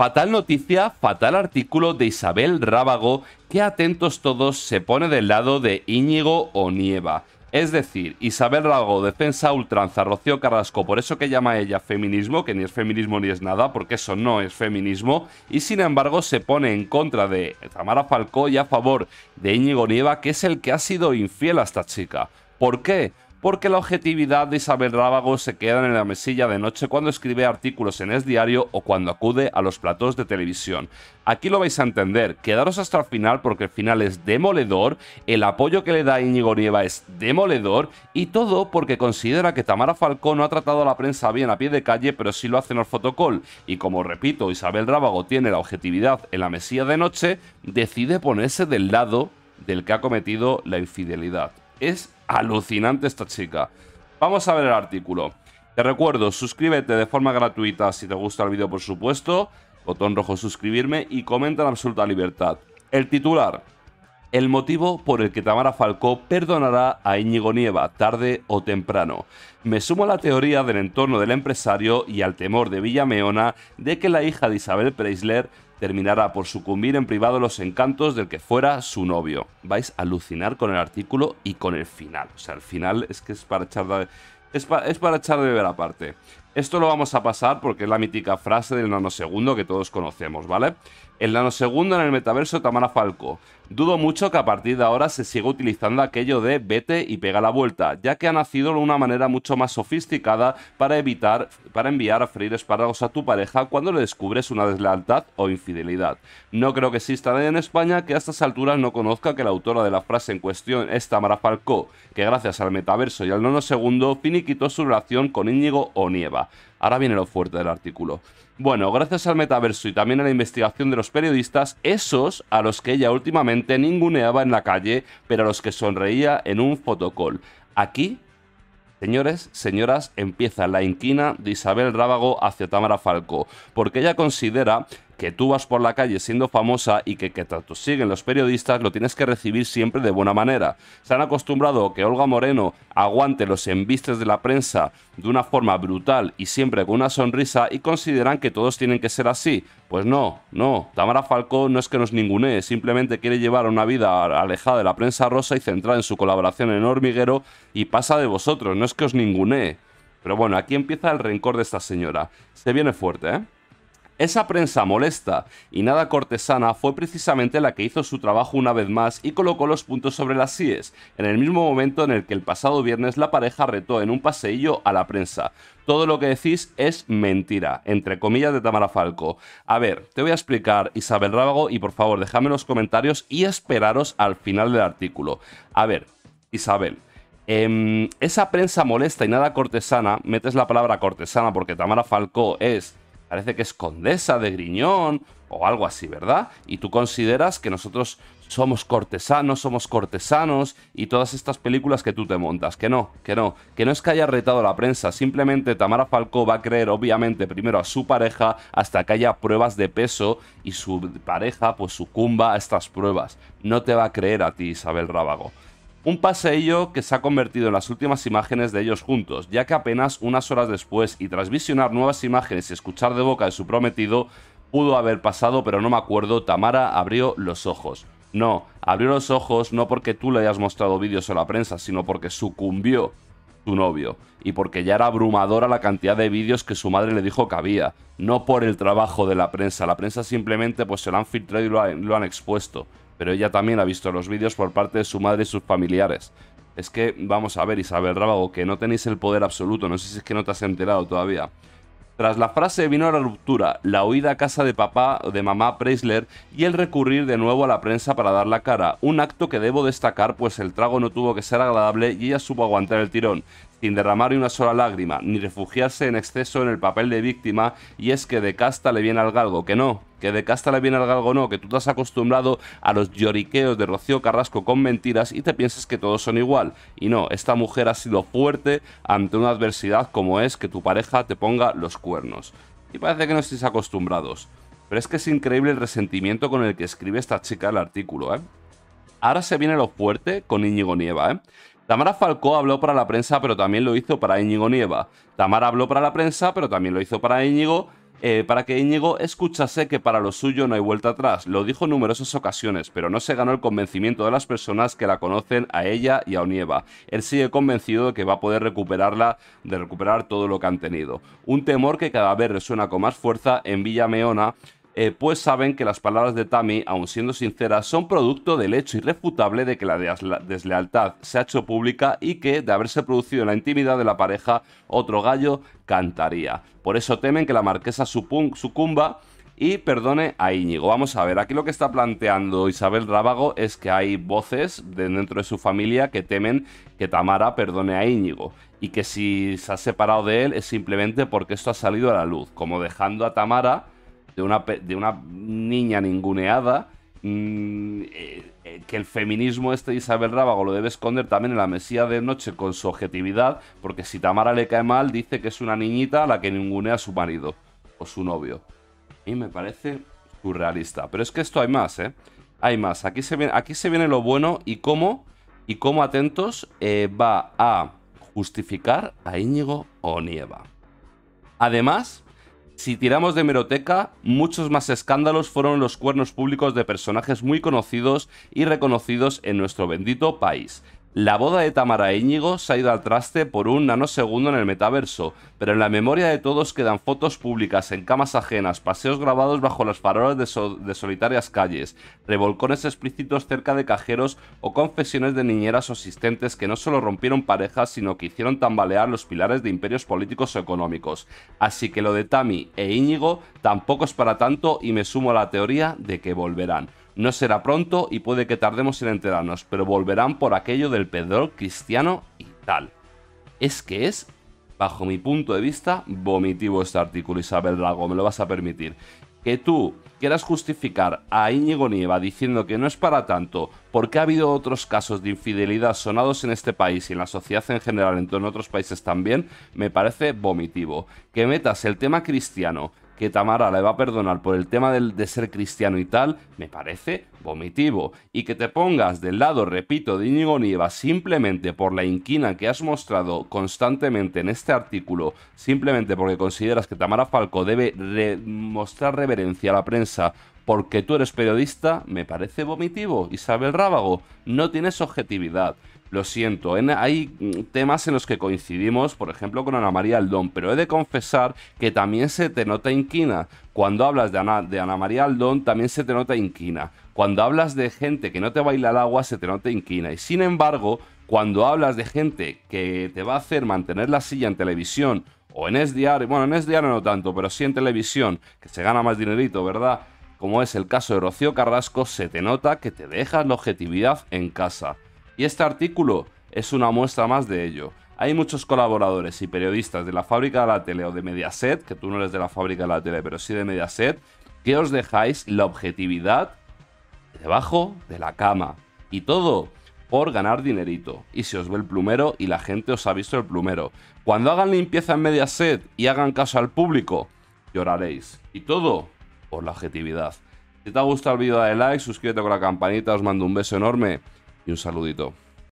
Fatal noticia, fatal artículo de Isabel Rábago, que atentos todos se pone del lado de Íñigo Onieva. Es decir, Isabel Rábago defensa ultranza, Rocío Carrasco, por eso que llama ella feminismo, que ni es feminismo ni es nada, porque eso no es feminismo, y sin embargo se pone en contra de Tamara Falcó y a favor de Íñigo Nieva, que es el que ha sido infiel a esta chica. ¿Por qué? porque la objetividad de Isabel Rábago se queda en la mesilla de noche cuando escribe artículos en Es Diario o cuando acude a los platos de televisión. Aquí lo vais a entender, quedaros hasta el final porque el final es demoledor, el apoyo que le da Íñigo Nieva es demoledor y todo porque considera que Tamara Falcón no ha tratado a la prensa bien a pie de calle pero sí lo hace en el fotocol y como repito Isabel Rábago tiene la objetividad en la mesilla de noche, decide ponerse del lado del que ha cometido la infidelidad. Es alucinante esta chica. Vamos a ver el artículo. Te recuerdo, suscríbete de forma gratuita si te gusta el vídeo, por supuesto. Botón rojo suscribirme y comenta en absoluta libertad. El titular el motivo por el que Tamara Falcó perdonará a Íñigo Nieva, tarde o temprano. Me sumo a la teoría del entorno del empresario y al temor de Villameona de que la hija de Isabel Preisler terminará por sucumbir en privado los encantos del que fuera su novio. Vais a alucinar con el artículo y con el final. O sea, el final es que es para echar de, es para, es para echar de ver aparte. Esto lo vamos a pasar porque es la mítica frase del nanosegundo que todos conocemos, ¿vale? El nanosegundo en el metaverso Tamara Falco. Dudo mucho que a partir de ahora se siga utilizando aquello de vete y pega la vuelta, ya que ha nacido de una manera mucho más sofisticada para evitar, para enviar a freír espárragos a tu pareja cuando le descubres una deslealtad o infidelidad. No creo que exista nadie en España que a estas alturas no conozca que la autora de la frase en cuestión es Tamara Falco, que gracias al metaverso y al nanosegundo finiquitó su relación con Íñigo Onieva. Ahora viene lo fuerte del artículo. Bueno, gracias al metaverso y también a la investigación de los periodistas, esos a los que ella últimamente ninguneaba en la calle, pero a los que sonreía en un fotocol. Aquí, señores, señoras, empieza la inquina de Isabel Rábago hacia Tamara Falco, porque ella considera que tú vas por la calle siendo famosa y que, que te siguen los periodistas, lo tienes que recibir siempre de buena manera. Se han acostumbrado que Olga Moreno aguante los embistes de la prensa de una forma brutal y siempre con una sonrisa y consideran que todos tienen que ser así. Pues no, no. Tamara Falcón no es que nos ningunee, simplemente quiere llevar una vida alejada de la prensa rosa y centrada en su colaboración en Hormiguero y pasa de vosotros, no es que os ningunee. Pero bueno, aquí empieza el rencor de esta señora. Se viene fuerte, ¿eh? Esa prensa molesta y nada cortesana fue precisamente la que hizo su trabajo una vez más y colocó los puntos sobre las SIES, en el mismo momento en el que el pasado viernes la pareja retó en un paseillo a la prensa. Todo lo que decís es mentira, entre comillas de Tamara Falco. A ver, te voy a explicar, Isabel Rábago, y por favor, déjame en los comentarios y esperaros al final del artículo. A ver, Isabel, em, esa prensa molesta y nada cortesana, metes la palabra cortesana porque Tamara Falco es parece que es condesa de Griñón o algo así, ¿verdad? Y tú consideras que nosotros somos cortesanos, somos cortesanos y todas estas películas que tú te montas. Que no, que no, que no es que haya retado la prensa, simplemente Tamara Falcó va a creer obviamente primero a su pareja hasta que haya pruebas de peso y su pareja pues sucumba a estas pruebas. No te va a creer a ti Isabel Rábago. Un paseillo que se ha convertido en las últimas imágenes de ellos juntos, ya que apenas unas horas después y tras visionar nuevas imágenes y escuchar de boca de su prometido, pudo haber pasado, pero no me acuerdo, Tamara abrió los ojos. No, abrió los ojos no porque tú le hayas mostrado vídeos a la prensa, sino porque sucumbió su novio y porque ya era abrumadora la cantidad de vídeos que su madre le dijo que había, no por el trabajo de la prensa, la prensa simplemente pues se lo han filtrado y lo han expuesto pero ella también ha visto los vídeos por parte de su madre y sus familiares. Es que, vamos a ver, Isabel Rábago, que no tenéis el poder absoluto, no sé si es que no te has enterado todavía. Tras la frase vino la ruptura, la huida a casa de papá de mamá Preisler y el recurrir de nuevo a la prensa para dar la cara, un acto que debo destacar pues el trago no tuvo que ser agradable y ella supo aguantar el tirón sin derramar una sola lágrima, ni refugiarse en exceso en el papel de víctima, y es que de casta le viene al galgo, que no, que de casta le viene al galgo no, que tú te has acostumbrado a los lloriqueos de Rocío Carrasco con mentiras y te piensas que todos son igual. Y no, esta mujer ha sido fuerte ante una adversidad como es que tu pareja te ponga los cuernos. Y parece que no estéis acostumbrados. Pero es que es increíble el resentimiento con el que escribe esta chica el artículo, ¿eh? Ahora se viene lo fuerte con Íñigo Nieva, ¿eh? Tamara Falcó habló para la prensa, pero también lo hizo para Íñigo Nieva. Tamara habló para la prensa, pero también lo hizo para Íñigo, eh, para que Íñigo escuchase que para lo suyo no hay vuelta atrás. Lo dijo en numerosas ocasiones, pero no se ganó el convencimiento de las personas que la conocen a ella y a Onieva. Él sigue convencido de que va a poder recuperarla, de recuperar todo lo que han tenido. Un temor que cada vez resuena con más fuerza en Villa Meona, eh, pues saben que las palabras de Tammy, aun siendo sinceras, son producto del hecho irrefutable de que la deslealtad se ha hecho pública y que, de haberse producido en la intimidad de la pareja, otro gallo cantaría. Por eso temen que la marquesa sucumba y perdone a Íñigo. Vamos a ver, aquí lo que está planteando Isabel Rábago es que hay voces de dentro de su familia que temen que Tamara perdone a Íñigo y que si se ha separado de él es simplemente porque esto ha salido a la luz, como dejando a Tamara de una, de una niña ninguneada, mm, eh, eh, que el feminismo este de Isabel Rábago lo debe esconder también en la Mesía de Noche con su objetividad, porque si Tamara le cae mal, dice que es una niñita a la que ningunea a su marido o su novio. Y me parece surrealista. Pero es que esto hay más, ¿eh? Hay más. Aquí se viene, aquí se viene lo bueno y cómo, y cómo atentos eh, va a justificar a Íñigo Onieva. Además, si tiramos de meroteca, muchos más escándalos fueron los cuernos públicos de personajes muy conocidos y reconocidos en nuestro bendito país. La boda de Tamara e Íñigo se ha ido al traste por un nanosegundo en el metaverso, pero en la memoria de todos quedan fotos públicas en camas ajenas, paseos grabados bajo las farolas de, solitarias calles, revolcones explícitos cerca de cajeros o confesiones de niñeras o asistentes que no solo rompieron parejas, sino que hicieron tambalear los pilares de imperios políticos o económicos. Así que lo de Tami e Íñigo tampoco es para tanto y me sumo a la teoría de que volverán. No será pronto y puede que tardemos en enterarnos, pero volverán por aquello del Pedro cristiano y tal. Es que es, bajo mi punto de vista, vomitivo este artículo, Isabel Drago, me lo vas a permitir. Que tú quieras justificar a Íñigo Nieva diciendo que no es para tanto, porque ha habido otros casos de infidelidad sonados en este país y en la sociedad en general, en otros países también, me parece vomitivo. Que metas el tema cristiano que Tamara la va a perdonar por el tema de ser cristiano y tal, me parece vomitivo. Y que te pongas del lado, repito, de Íñigo Nieva simplemente por la inquina que has mostrado constantemente en este artículo, simplemente porque consideras que Tamara Falco debe mostrar reverencia a la prensa porque tú eres periodista, me parece vomitivo. Isabel Rábago, no tienes objetividad. Lo siento, hay mm, temas en los que coincidimos, por ejemplo, con Ana María Aldón, pero he de confesar que también se te nota inquina. Cuando hablas de Ana, de Ana María Aldón, también se te nota inquina. Cuando hablas de gente que no te baila el agua, se te nota inquina. Y sin embargo, cuando hablas de gente que te va a hacer mantener la silla en televisión o en Es bueno, en Es no tanto, pero sí en televisión, que se gana más dinerito, ¿verdad? como es el caso de Rocío Carrasco, se te nota que te dejas la objetividad en casa. Y este artículo es una muestra más de ello. Hay muchos colaboradores y periodistas de la fábrica de la tele o de Mediaset, que tú no eres de la fábrica de la tele, pero sí de Mediaset, que os dejáis la objetividad debajo de la cama. Y todo por ganar dinerito. Y si os ve el plumero y la gente os ha visto el plumero. Cuando hagan limpieza en Mediaset y hagan caso al público, lloraréis. Y todo por la objetividad. Si te ha gustado el vídeo, dale like, suscríbete con la campanita, os mando un beso enorme y un saludito.